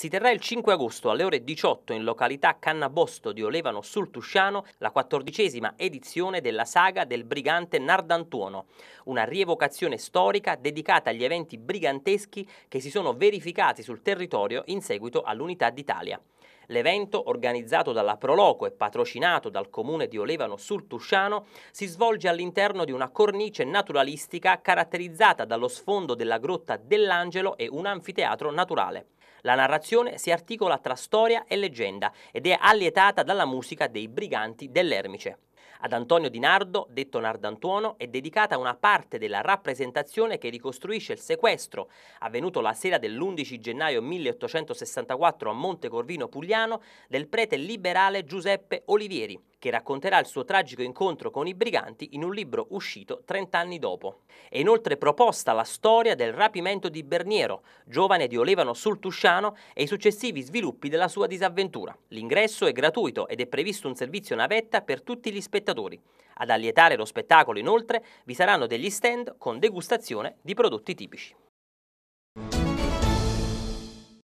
Si terrà il 5 agosto alle ore 18 in località Cannabosto di Olevano sul Tusciano la quattordicesima edizione della saga del brigante Nardantuono, una rievocazione storica dedicata agli eventi briganteschi che si sono verificati sul territorio in seguito all'Unità d'Italia. L'evento, organizzato dalla Proloco e patrocinato dal comune di Olevano sul Tusciano, si svolge all'interno di una cornice naturalistica caratterizzata dallo sfondo della grotta dell'Angelo e un anfiteatro naturale. La narrazione si articola tra storia e leggenda ed è allietata dalla musica dei briganti dell'Ermice. Ad Antonio Di Nardo, detto Nardantuono, è dedicata una parte della rappresentazione che ricostruisce il sequestro avvenuto la sera dell'11 gennaio 1864 a Monte Corvino Pugliano del prete liberale Giuseppe Olivieri, che racconterà il suo tragico incontro con i briganti in un libro uscito 30 anni dopo. È inoltre proposta la storia del rapimento di Berniero, giovane di Olevano sul Tusciano, e i successivi sviluppi della sua disavventura. L'ingresso è gratuito ed è previsto un servizio navetta per tutti gli spettatori. Ad allietare lo spettacolo, inoltre, vi saranno degli stand con degustazione di prodotti tipici.